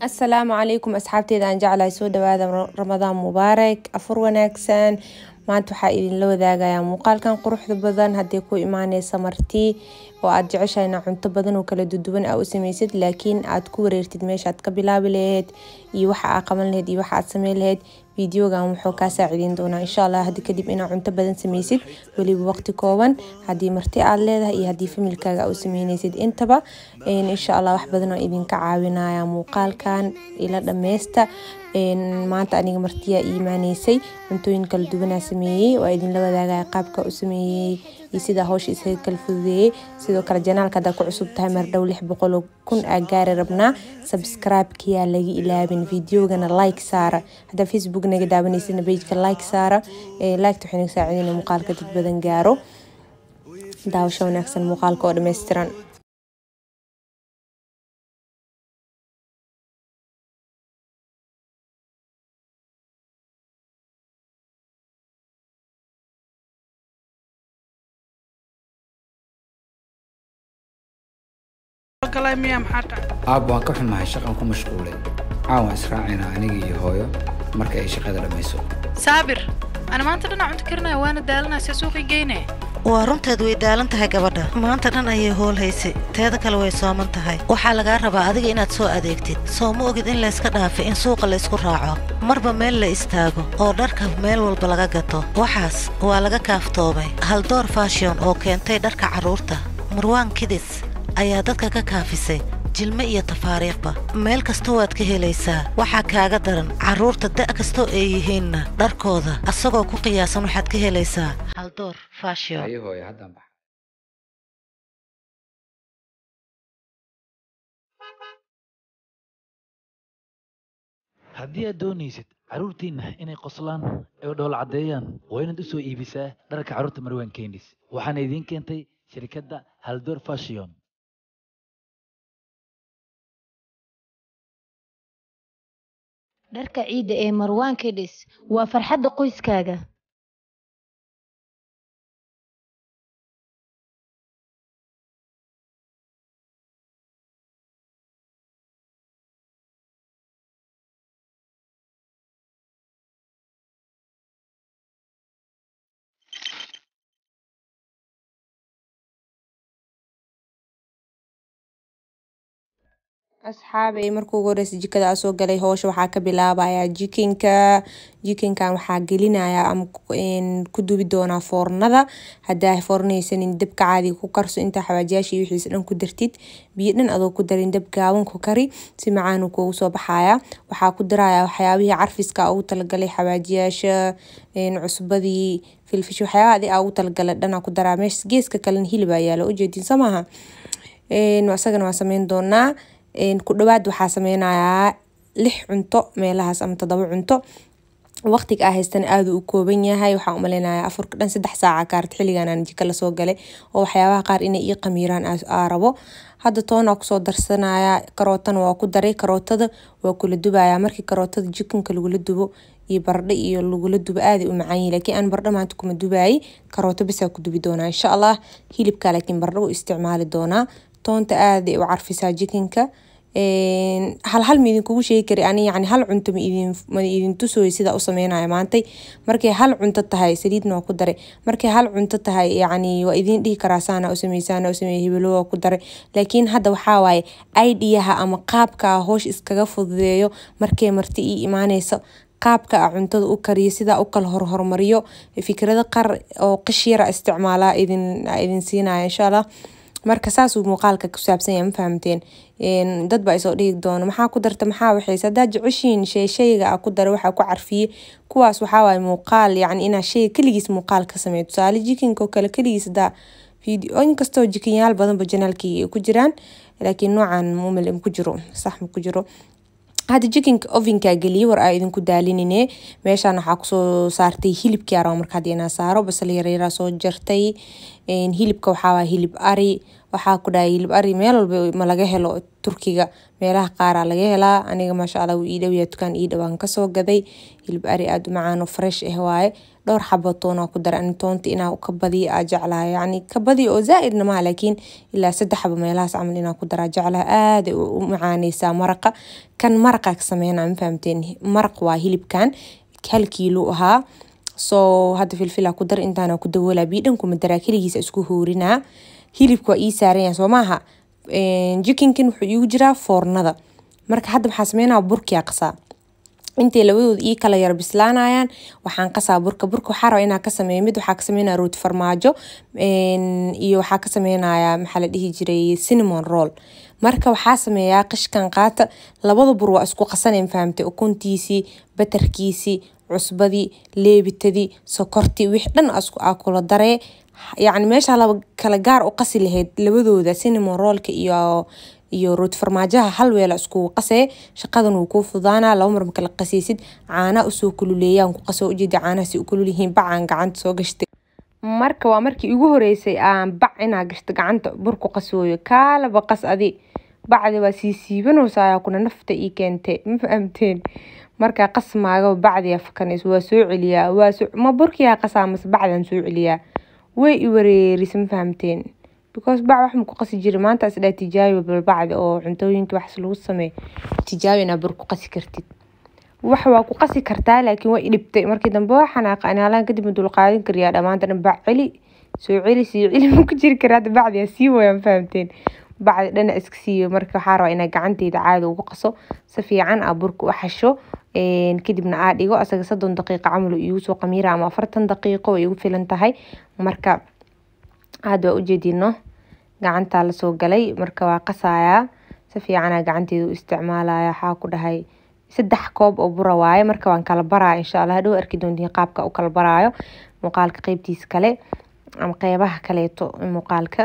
asalaamu calaykum asxaabteeda aan jeclahay soo dhawaada ramadaan mubaarak afur wanaagsan maanta waxaa idinla wadaagayaa muuqaalkan quruxda badan haddii ku imaaneysa marti oo aad jeceshahayna cunto badan oo kala duduwan aa u sameysid laakiin aad ku wareertid meeshaaad ka bilaabi laheyd iyo waxa aa qaban laheyd iyo waxa aad sameyn laheyd videogan wuxuu kaa saacidin doonaa insha allah hadii kadib inaad cunto badan sameysid weliba waqti kooban haddii marti aada leedahay iyo haddii familkaaga u sameyneysid intaba insha allah wax badan oo idinka caawinaya muuqaalkan ila dhameysta maanta aniga martiyaa iimaaneysay cuntooyin kala duwanaa sameeyey waa idinla wadaagaya qaabka u sameeyey iyo sida isaga kala fududeeyey sidoo kale janaalka haddaa ku cusub tahay mardhow lix boqol kun aa gaari rabnaa sabscribe-kiyaa laga ilaabin videogana like saara haddaa facebook naga daawanaysana bejka like saara likta waxay naga saacidin muuqaalka dad badan gaaro daawasho wanaagsan muuqaalka oo dhammaystiran kale miya maxaa tahay aab waan ka xumahay shaqan ku mashquulay caawan israacayna anigii iyo hooyo marka ay shaqada dhammayso saabir ana maanta dhan aan cunto karinaya waana daalanaysa suuqii geyne waa runteed way daalan tahay gabadha maanta dhan ayay hool haysay teeda kale way sooman tahay waxaa lagaa rabaa adiga inaad soo adeegtid soo ma ogid in layska dhaafay in suuqa laysku raaco marba meel la istaago oo dharka meel walba laga gato waxaas waa laga kaaftoobay haldoor fashion oo keentay dharka carruurta marwaan kidis ayaa dadka ka kaafisay jilme iyo tafaariiqba meel kastoo waad ka helaysaa waxaa kaaga daran carruurta da' kastoo ay yihiinna dharkooda asagoo ku qiyaasan waxaad ka helaysaa haldoor faashiyo haddii aad doonaysid carruurtiinna inay qoslaan ay dhoola caddeeyaan waa inaad u soo iibisaa dharka carruurta marwaan keenis waxaana idiin keentay shirkadda haldoor fashion Dharka ciidda ee marwaan Kedish waa farxadda qoyskaaga. Asxaabey marki ugu horeyse jikada aan soo gale howshan waxaan kabilaabayaa jikinka ,jikinkaan waxaa galinayaa ama kudubi donaa foornada hadaa foorneysanin dabka caadi ku karso intaa xawaajiyasha iyo waxiisa dhan kudartid ,biya dhan adoo kudarin dab gaaban ku kari si macaan uu kugu soo baxayaa ,waxaa kudarayaa wax yaabihi carfiska aad ugu tala gale ,cusbadii ,filfish wax yaabaha adhi ugu tala gale dhan aa kudarayaa ,geeska kalena hilib yaala ujeedin soo maaha ,asagana sameyn doonaa ku dhawaad waxaa sameynayaa lix cunto meelahaas ama todobo cunto waqtiga aa haystan aaduu u kooban yahay waxaa umaleynayaa afarka dhan saddex saaca kaarat xilliganaan jika lasoo galay oo waxyaabaha qaar inay ii qamiiraan aa hadda toonaa kusoo darsanaya karootana waa ku daray karootada waa kula dubayaa markii karootada jikunka lagula dubo iyo baradho iyo lagula dubo aaday u macaanyihi lakiin aan baradho maanta kuma dubaayay karooto bisaa ku dubi doonaa insha allah hilibka laakiin baradho u isticmaali doonaa toonta aaday u carfisaa jikinka halhal ma idinkugu sheegi kari ani yani hal cunto ma idin tusooy sidaa u sameynaya maantay markay hal cunto tahay saliidna waa ku daray markay hal cunto tahay yani waa idin dhihi karaa saana u sameey u sameey hibilo ku daray laakiin hadda waxaa waaye aidiyaha ama qaabka hoosh iskaga fududeeyo markay marti ii imaaneyso qaabka cuntada u kariyo sidaa u kala horhormariyo fikrado qar oo qish yara isticmaalaa idin siinaya insha allah marka saasuu muuqaalka kusaabsanya ma fahamteen dad baa isoo dhigi doono maxaa ku darta maxaa waxayse hadaa jeceshiin shey a ku dara waxaa ku carfiyey kuwaas waxaawaaye muuqaal yacni inaa shey keligiis muuqaal ka sameeyo tusaale jikinka kale keligiis hadaa video inkastoo jikinyaal badanba janaalkii ay ku jiraan laakiin noocaan mumil ma ku jiro sax ma ku jiro hada jikinka ovinkaa geliyay war aa idinku daalinine meeshaan waxaa kusoo saartay hilibkii araba marka hadii inaa saaro basal yaryaraa soo jartay hilibka waxaa hilib ari waxaa ku dhahay hilib ari meel walba ma laga helo turkiga meelaha qaar laga helaa aniga maasha Allah wuu ii dukaan ii kasoo gaday hilib ari aad u macaan oo fresh eh waaye dhowr xabo toon ku dar ani toonta inaa ka badiyo aa jeclahay yacni ka badiyo oo zaa'idna maha laakiin ilaa saddex xabo meelahaas camal inaa ku daraa jeclahay aaday u macaaneysaa maraqa kan maraqa ka sameynaa ma fahamteen maraq waa hilibkan hal kiilo ahaa so hadda filfila ku dar intaana ku dawoolaa biidhan kuma daraa keligiisa isku hoorinaa hilibka waa ii saaranyaa soo maaha jikinkan wuxuu igu jiraa foornada marka hadda maxaa sameynaa burkia qasaa intay labadooda ii kala yar bislaanayaan waxaan qasaa burka burka waxaa rabaa inaan ka sameeyo mid waxaa ka sameynaya rooti farmaajo iyo waxaa ka sameynaya maxaa la dhihi jiray cinnamon roll marka waxaa sameeyaa qishkan qaata labada bur waa isku qasaneen fahamtay ukuntiisii batarkiisii cusbadii leebitadii sokortii wix dhan a kula daree yacni meeshaa laba kala gaar u qasi lahayd labadooda cinnamon rollka iyo iyo ruud farmaajaha hal weela iskugu qasee shaqadan wuu kuu fudaanaa laba mar makala qasiysid caana usoo kululeeyaan ku qasoo ujeeda caanaha si u kululyihiin bacaan gacanta soo gashtay marka waa markii ugu horeysay aan bac inaa gashto gacanta burku qasooyo kaalaba qas adi bacdi waa sii siibanoosa kuna nafta ii keentay ma fahamteen markaa qas maaga bacdiya fakanays waa soo celiyaa waa ma burkiyaa qasaa mase bacdan soo celiyaa way i wareerise ma fahamteen because bac waxma ku qasi jiri maanta isdhaha tijaabi balbacdi oo cuntooyinka wax lagu sameey tijaabi inaa bur ku qasi kartid wax waa ku qasi kartaa laakiin waa dhibtay markii dambe waa xanaaqa anaalaan kadib ma dulqaadin kariyaa dhammaanta dhan bac celi soo celi sii celi ma ku jiri karaa hadda bacdiyaa sii wayaa ma fahamteen bacdi dhanac iska siiyo marka waxaa rabaa inaa gacanteyda caadi ugu qaso si fiican aa burka u xasho kadibna aa dhigo asaga soddon daqiiqa camal igu soo qamiira ama afartan daqiiqo way igu filan tahay marka aada waa ujeedino gacantaa lasoo galay marka waa qasayaa si fiicanaa gacanteeda u isticmaalaya waxaa ku dhahay saddex koob oo bura waaye marka waan kala baraya insha allah hadhow arki doontiin qaabka u kala baraayo muuqaalka qeybtiisa kale ama qeybaha kaleeto muuqaalka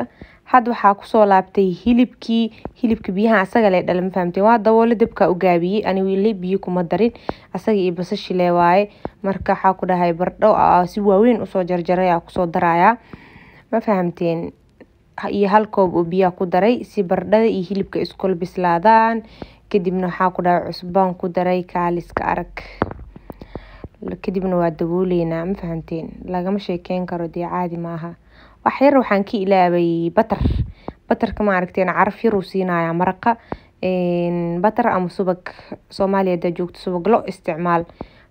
had waxaa kusoo laabtay hilibkii hilibka biyaha asaga le dhala ma waa daboole dabka u gaabiyey ani wiile biyo kuma darin asaga iyo basashile waaye marka waxaa ku dhahay bardho si waaweyn usoo jarjarayaa kusoo darayaa ma fahamteen iyo hal koob oo biyaa ku daray si bardhada iyo hilibka iskul bislaadaan kadibna waxaa ku dhahay cusbaan ku daray kaaliska arag kadibna waa dabooleynaa ma fahamteen lagama sheekeyn karo dee caadi maaha wax yar waxaan ka ilaabay batar batarka maaragteen caraf yaruu siinaya maraqa batar ama subag soomaaliya hadaa joogto subag lo isticmaal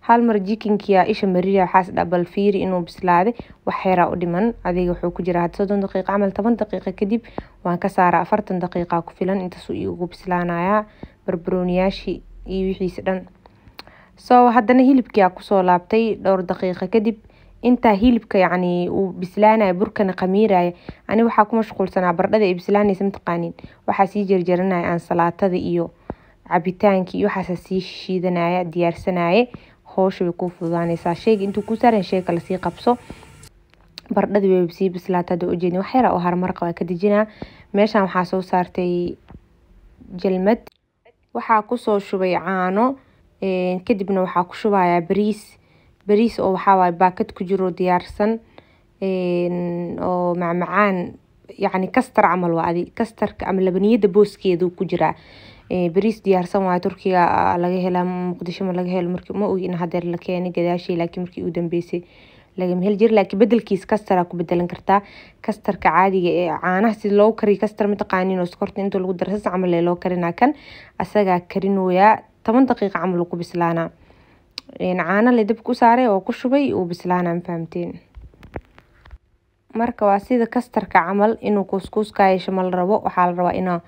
hal mar jikinkiya isha mariya waxaas dha bal fiiri inuu bislaade wax u dhiman adiga wuxuu ku jiraa soddon daqiiqa camal toban daqiiqa kadib waan ka saaraa afartan daqiiqa ku filan intaasuu ii bislaanayaa barborooniyaashii iyo wixiisa dhan soo haddana hilibkiyaa kusoo laabtay dhowr daqiiqa kadib intaa hilibka yacni uu bislaanayo burkana khamiirayo ani waxaa ku mashquulsanaa baradhada ay bislaanaysa mataqaanin waxaa sii jarjaranaya aan salaatada iyo cabitaanki iyo waxaasa sii shiidanaya diyaarsanaaye howsha way kuu fududaanaysaa sheyga intuu ku saaran shey kale sii qabso baradhada way sii bislaata ujeedin wax oo harmaraqa ka dejinaa meeshan waxaa soo saartay jalmad waxaa kusoo shubay caano kadibna waxaa ku shubaya bariis bariis oo waxaa baakad ku jiro diyaarsan oo macmacaan yani kastar camal waa adi kastarka ama labaniyada booskeedu ku jiraa bariis diyaarsan waayo turkiga laga helaa muqdisho ma laga helo marki ma ogi hadeer la keenay gadaashii laakiin markii u dambeysay lagama heli jira laakiin bedelkiis kastara ku bedelan kartaa kastarka caadiga ee caanaha sida loogu kariyo kastar mataqaanin oo sokorta lagu daro sas camal ee loo karinaa kan asagaa karinooyaa toban daqiiqa camal ku bislaanaa caano le dab saaray oo ku shubay uu bislaanaan fahamteen marka waa sida kastarka camal inuu kuuskuuska yeesho rabo waxaa la rabaa ina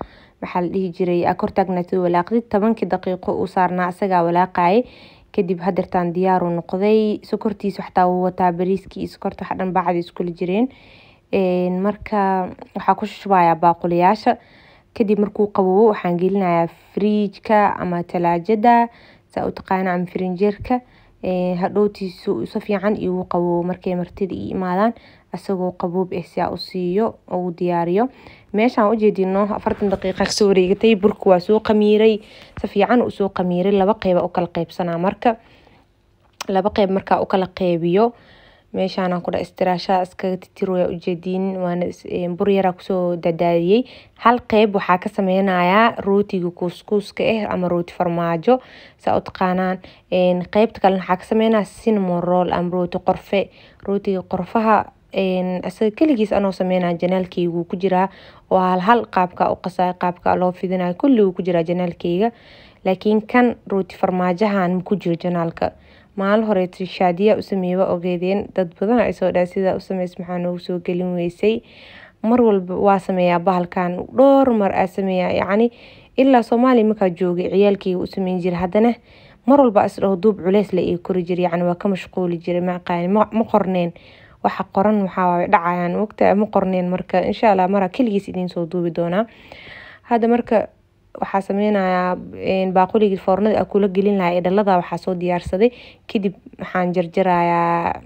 maxaa la dhihi jiray kortaagnaato walaaqdid tobankii daqiiqo uu saarnaa isagaa walaaqaye kadib hadeertaan diyaaru noqday sokortiisa xataa wuu wataa bariiskii iyo sokorta dhan bacdi iskula jireen marka waxaa ku shushubayaa baaquliyaasha kadib markuu qaboobo waxaan gelinayaa firiijka ama talaajada saa utaqaana ama firinjeerka hadhowtiisu sifiican igu qaboobo markay martida ii imaadaan asagoo qaboob eh siaa u siiyo oo u diyaariyo meeshaan u jeedino afartan daqiiqa kasoo wareegatay burka waa soo qamiiray sifiican usoo qamiiray laba qeyba kala qeybsanaa marka laba qeyb markaa u kala qeybiyo meeshan aan kudhax istiraasha iskaga tirtir waa ujeedin waan bur yar kusoo daadadiyey hal qeyb waxaa ka sameynayaa rootiga kuuskuuska ah eh ama rooti farmaajo saa u qeybta kalena waxaa ka sameynaya cinnamon roll ama rooti qorfe rootiga qorfaha isaga keligiis anoo sameynaya janaalkeyga ku jiraa oo hal qaabka u qasay qaabka loo fidinayo kulli wuu ku jiraa janaalkeyga laakiin kan rooti farmaajahan maku jiro janaalka maalin horeeto shaadiyaa u sameeyey waa ogeedeen dad badan ay soo dhaha sidaa u sameys maxaa noogu soo gelin weysay mar walba waa sameeyaa bahalkan dhowr mar aa sameeyaa yacni ilaa soomaaliya markaa joogay ciyaalkeyga u sameyn jira haddana mar walba isdhaho duub culeysle io kori jira yacni waa ka mashquuli jiray maqaani ma qorneen waxa qoran waxaawaay dhacayaan wagta ma qorneen marka insha allah maraa keligiis idiin soo duubi doonaa hadda marka waxaa sameynayaa baaquligii foornada a kula gelin lahaa ee dhalada waxaa soo diyaarsaday kadib waxaan jarjarayaa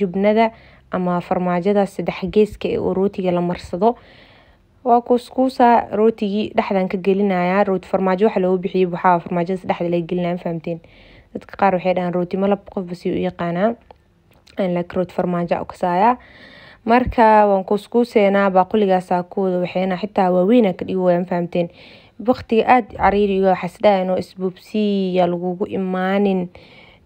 jubnada ama farmaajada saddex geeska ee oo rootiga la marsado waa kuuskuusa rootigii dhexdan ka gelinayaa rooti farmaajo waxa loogu bixiyay waxaa farmaajadaas dhexda laga gelinaya mafahamteen dadka qaar waxay dhahaan rooti malab qofba si u yaqaanaa like rooti farmaajo kasaayaa marka waan kuuskuuseenaa baaquligaasaa kuwada waxeena xitaa waaweynaa ka dhigo waa mafahamteen waqtiga aad cariiriga xasdahan oo isbuubsiya lagugu imaanin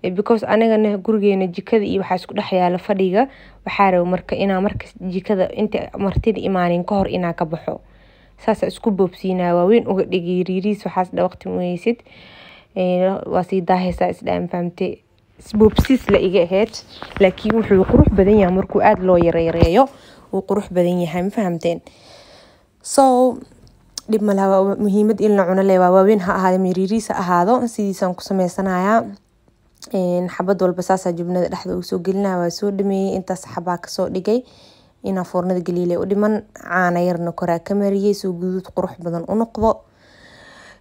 eh, because anagana gurigeena jikada iyo waxaa isku dhexyaala fadhiga waxaa raba marka inaa marka jikada inta martida imaanin kahor inaa ka baxo saasa isku boobsiinaa waaweyn uga dhigay riiriis waxaas dha waqti muweysid eh, waa sii daahaysaa isdhaan fahamte isboobsiis la iga aheyd laakiin wuxuu qurux badan yahay markuu aada loo yareereeyo wuu qurux badan yahay ma fahamteen so dhib ma laha muhiimad in la cuno le waa waaweyn ha ahaado miriiriis ha ahaado sidiisaan ku sameysanayaa xabad walba saasaa jubnada dhexda uu soo gelinaya waa soo dhameeyey intaas xabaa kasoo dhigay inaa foornada galiile u dhiman caana yarna koraa ka mariyey soo guduud qurux badan u noqdo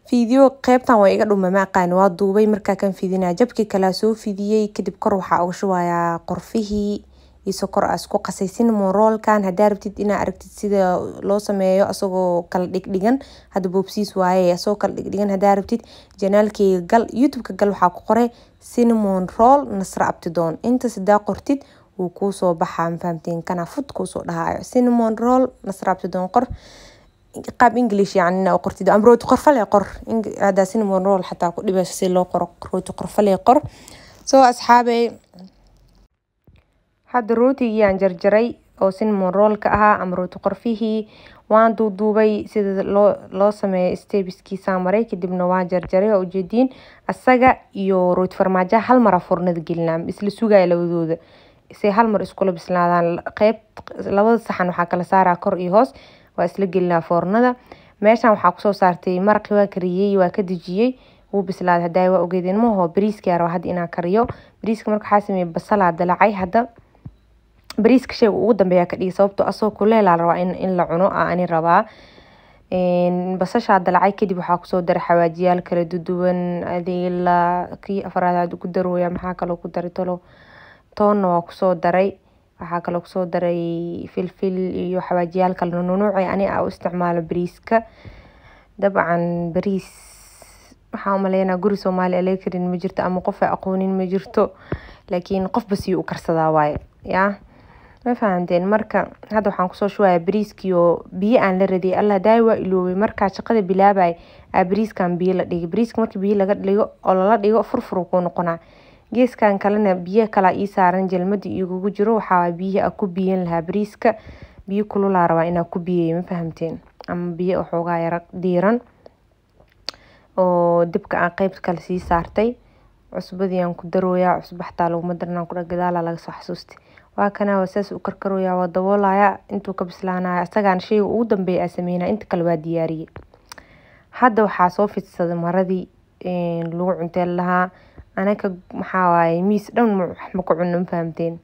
fiidiyo qeybtan waa iga dhuma maaqaani waa duubay markaa kan fidinaa jabkii kalaa soo fidiyey kadib kor waxaa uga shubayaa qorfihii iyo sokor aa isku qasaysin moroolkan hadaa rabtid inaa aragtid sida loo sameeyo asagoo kala dhigdhigan hada boobsiis waaye asagoo kala dhigdhigan hadaa rabtid janaalkeyga gal youtubeka gal waxaa ku qoray cinnamon roll nasra abtidoon intaas hadaa qortid wuu kuusoo baxaa mafahamteen kana fud kuusoo dhahaayo cinnamon roll nasra abtidoon qor qaab english yacnina oo qortid ama rooti qorfale qor haddaa cinnamon roll xataa ku dhibayso si loo qoro rooti qorfale qor soo asxaabey hadda rootigii aan jarjaray oo cinnamon rollka ahaa ama rooti qorfihii waan duuduubay sida loo loo sameeyo stebiskiisaa maray kadibna waan jarjaray oo ujeediin asaga iyo rooti farmaajaha hal mara furnada gelinaa isla sugaya labadooda say hal mar iskula bislaadaan qeyb labada saxan waxaa kala saaraa kor iyo hoos waa isla gelinaa foornada meeshan waxaa kusoo saartay maraqi waa kariyey waa ka dejiyey wuu bislaaday hadaaye waa ogeedeen maho bariiska yaraba hadda inaan kariyo bariiska marka waxaa sameeyey basalaa dalacay hadda bariiska sheyga ugu dambeeya ka dhigi sababtoo asoo ah kuleel rabaa in, in la cuno ah, aani rabaa basashaa dalacay kadib waxaa kusoo dara xawaajiyaal kala duduwan adeela kii afraadaad ugu darooya maxaa kaloo ku daray tolo toonna waa kusoo daray waxaa kaloo kusoo daray filfil iyo xawaajiyaal kale nunuucay ani aa ah u isticmaalo bariiska dabcan bariis waxaa umaleynaa guri soomaaliya laga karin ma jirto ama qof aqoonin ma jirto laakiin qofba basiyo u karsadaa waaye yaa ma marka hadda waxaan kusoo shubayaa briiskii oo biyo aan la radiyay allah daay waa iloobay markaa shaqada bilaabay aa bariiskan biyo la dhigay bariiska marka biyo laga dhigo oo lala dhigo furfur kuu noqonaa geeskan kalena biyo kalaa ii saaran jalmada igagu jiro waxaa biyaha a ku biyan lahaa bariiska biyo kululaa rabaa inaa ku biyeeyo ma fahamteen ama biyo waxoogaa yara diiran oo dabka aan qeyb kale sii saartay cusbadiiaan ku darooyaa cusbaxtaa laguma darnaan kudha gadaalaa lagasoo xasuustay waa kana saas u karkaraya waa daboolaya intuu ka bislaanaya asagaan sheyga ugu dambeeya aa sameynaa inta kale waa diyaariyey hadda waxaa soo fidsaday maradii lagu cunteel lahaa anaka maxaa miis dhan waxma ku cunno mafahamteen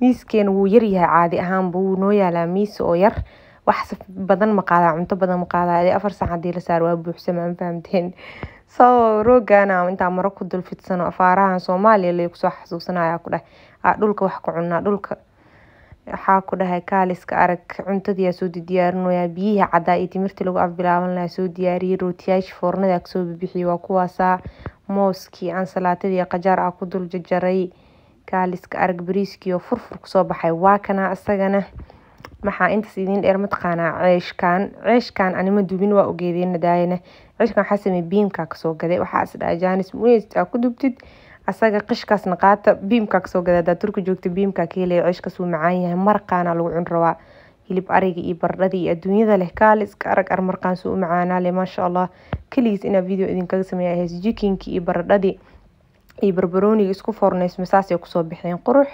miiskeena wuu yaryahay caadi ahaanba wuu noo yaalaa miis oo yar wax badan ma qaadaa cunto badan ma qaadaa afar saac haddii la saar waa buuxsamaa mafahamteen soo roogana intaa maro ku dul fidsano afaarahan soomaaliya lay kusoo xasuusanaya ku dheh dhulka wax ku cunaa dhulka waxaa ku dhahay kaaliska arag cuntadiyaa soo diyaarinaya biyihii cadaa iyo timirtii lagu afbilaaban afbilaabanlaa soo diyaariyay rootiyaashi foornada kasoo bibixiya waa kuwaasaa mooskii ansalaatadii qajaar a ku dul jajaray kaaliska arag bariiskii oo furfur kusoo baxay waa kanaa isagana maxaa intaas idiin dheer mataqaanaa ceeshkaan ceeshkaan anima dubin waa ogeedeenadaayana ceeshkaan waxaa sameeyay biimkaa kasoo gaday waxaa isdhaha jaanis muest aa ku dubtid asaga qishkaasna qaata biimkaa kasoo gada hadaa turka joogta biimkaa ka helaya macaan yahay marqaana lagu cun rabaa hilib ariga iyo bardhada iyo adduunyada leh kaali iska arag ar marqaansu u macaanaale maasha allah keligiis inaa video idinkaga sameeya ahays jikinki iyo bardhadii iyo barbarooniga isku foorneysma saasay kusoo baxeen qurux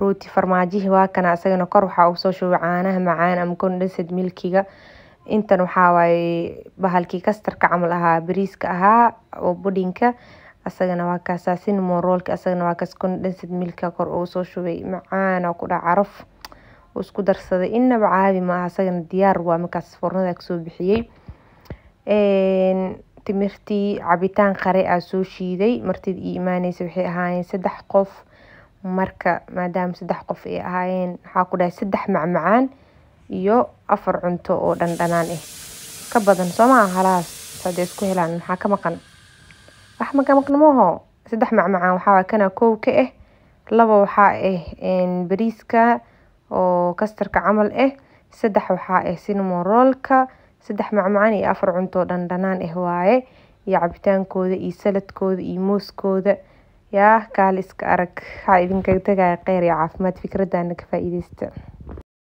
rooti farmaajihii waa kana asagana kor waxaa uu shubay caanaha macaan ama condensed milkiga intan waxaa waaye bahalkii kastarka camal ahaa bariiska ahaa oo budhinka asagana waa kaas asin moroolka asagana waa kaas condensed milka kor uu soo shubay macaana ku dhac caraf uu isku darsaday innaba caabi ma aha asagana diyaar waa markaas fornada kasoo bixiyey timirtii cabitaan qare aa soo shiiday martid ii imaaneysa waxay ahaayeen saddex qof marka maadaama saddex qof ay ahaayeen waxaa ku dhahay saddex macmacaan iyo afar cunto oo dhandhanaan ah eh. ka badan soomaa halaas hadee isku helaan maxaa ka maqan wax maqan maaho sadex macmacaan waxaa waaye kana kow ka ah laba waxaa ah eh, bariiska oo kastarka camal ah saddex waxaa ah cinnamon rollka sadex macmacaan iyo afar cunto oo dhadhanaan ah waaye iyo cabitaankooda iyo saladkooda iyo mooskooda yaa kaal iska arag waxaa idinka tagayo kheyr iyo caafimaad fikradana ka faa-iideysta.